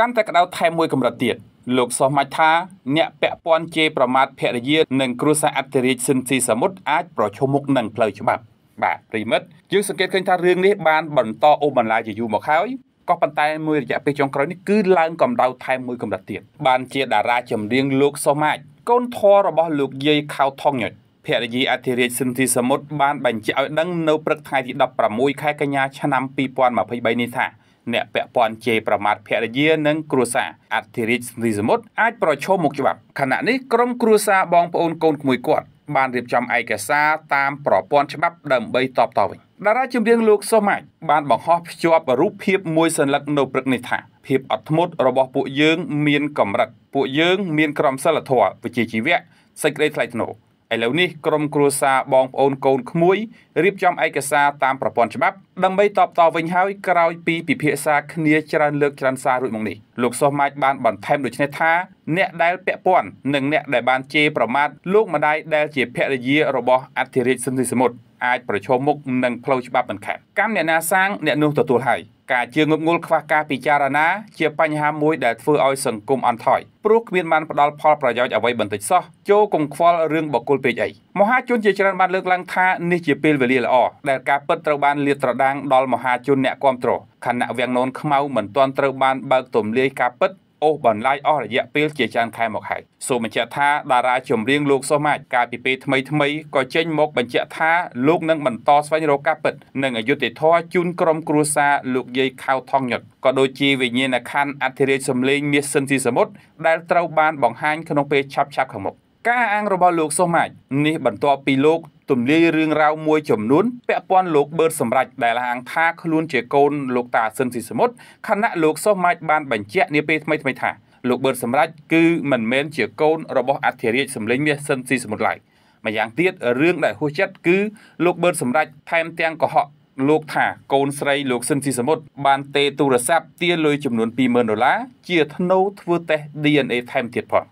កាន់តែក្តៅថែមមួយកម្រិតទៀតលោកសោះម៉ាច់ថាអ្នកពាក់ព័ន្ធជេរប្រមាថភរិយានិងគ្រួសារអធិរាជស៊ិនស៊ីសមុទ្រអាចប្រឈមមុខនឹងផ្លូវច្បាប់បាទប្រិមិត្តយើងសង្កេតឃើញថារឿងនេះបានបន្តអូសបន្លាយជាយូរមកហើយក៏ប៉ុន្តែមួយរយៈពេលចុងក្រោយនេះគឺឡើងកម្ដៅថែមមួយកម្រិតទៀតបានជាតារាចម្រៀងលោកសោះម៉ាច់កូនធររបស់លោកយាយខៅថងញុចភរិយាអធិរាជស៊ិនស៊ីសមុទ្របានបញ្ជាក់ឲ្យដឹងនៅព្រឹកថ្ងៃទី16ខែកញ្ញាឆ្នាំ2023នេះថាអ្នកពាក់ព័ន្ធជេរប្រមាថភរិយានិងគ្រួសារអធិរាជស្នីសមុទ្រអាចប្រឈមមុខច្បាប់ខណៈនេះក្រុមគ្រួសារបងប្អូនកូនក្មួយគាត់បានរៀបចំឯកសារតាមប្រព័ន្ធច្បាប់ដើម្បីតបតវិញតារាចម្រៀងលោកសុម៉ាច់បានបង្ហោះភ្ជាប់រូបភាពមួយសន្លឹកនៅព្រឹកនេះថាភាពអត់ធ្មត់របស់ពួកយើងមានកម្រិតពួកយើងមានក្រមសីលធម៌វិជ្ជាជីវៈសេចក្តីថ្លៃថ្នូរឥឡូវនេះក្រុមគ្រួសារបងប្អូនកូនក្មួយរៀបចំឯកសារតាមប្រព័ន្ធច្បាប់ដើម្បីតបតវិញហើយក្រោយ ពីពិភាក្សាគ្នាច្រើនលើកច្រើនសាររួចមកនេះលោកសុសម៉ាចបានបន្ថែមដូចនេះថាអ្នកដែលពាក់ព័ន្ធនិងអ្នកដែលបានជេរប្រមាថលោកម្ដាយដែល ជាភរិយារបស់អធិរាជស៊ុនស៊ីសមុទ្រអាចប្រឈមមុខនឹងផ្លូវច្បាប់មិនខាត់កម្មអ្នកណាសាងអ្នកនោះទទួលហើយការជឿងងល់ខ្វះការពិចារណាជាបញ្ហាមួយដែលធ្វើឲ្យសង្គមអន់ថយព្រោះគ្មានបានផ្ដល់ផលប្រយោជន៍អ្វីបន្តិចសោះចូលកុំខ្វល់រឿងបកគលពេកអីមហាជនជាច្រើនបានលើកឡើងថានេះជាពេលវេលាល្អដែលការពិតត្រូវបានលាតត្រដាងដល់មហាជនអ្នកគ្រប់គ្រងខណៈវាំងនូនខ្មៅមិនទាន់ត្រូវបានបើកទម្លាយការពិតអូសបន្លាយអស់រយៈពេលជាច្រើនខែមកហើយសូមបញ្ជាក់ថាតារាចម្រៀងលោកសុមាចកាលពីពេលថ្មីថ្មីក៏ចេញមកបញ្ជាក់ថាលោកនឹងបន្តស្វែងរកការពិតនិងអយុត្តិធម៌ជូនក្រុមគ្រួសារលោកយាយខៅថងញុតក៏ដូចជាវិញ្ញាណក្ខន្ធអធិរាជសំលេងមាសសិនស៊ីសមុទ្រដែលត្រូវបានបង្ហាញក្នុងពេលឆាប់ៗខាងមុខការអាងរបស់លោកសូម៉ាច់នេះបន្ទាប់ពីលោកទម្លាយរឿងរ៉ាវមួយចំនួនពាក់ព័ន្ធលោកបឺតសម្រាប់ដែលហាងថាខ្លួនជាកូនលោកតាស៊ិនស៊ីសមុទ្រខណៈលោកសូម៉ាច់បានបញ្ជាក់នាពេលថ្មីថ្មីថាលោកបឺតសម្រាប់គឺមិនមែនជាកូនរបស់អធិរាជសម្លេង មាសស៊ិនស៊ីសមុទ្រឡើយម្យ៉ាងទៀតរឿងដែលហួសចិត្តគឺលោកបឺតសម្រាប់ថែមទាំងកុហកលោកថាកូនស្រីលោកស៊ិនស៊ីសមុទ្របានទេទូរស័ព្ទទារលុយចំនួន20,000ដុល្លារជាធ្នូធ្វើតេស្ត DNA ថែមទៀតផង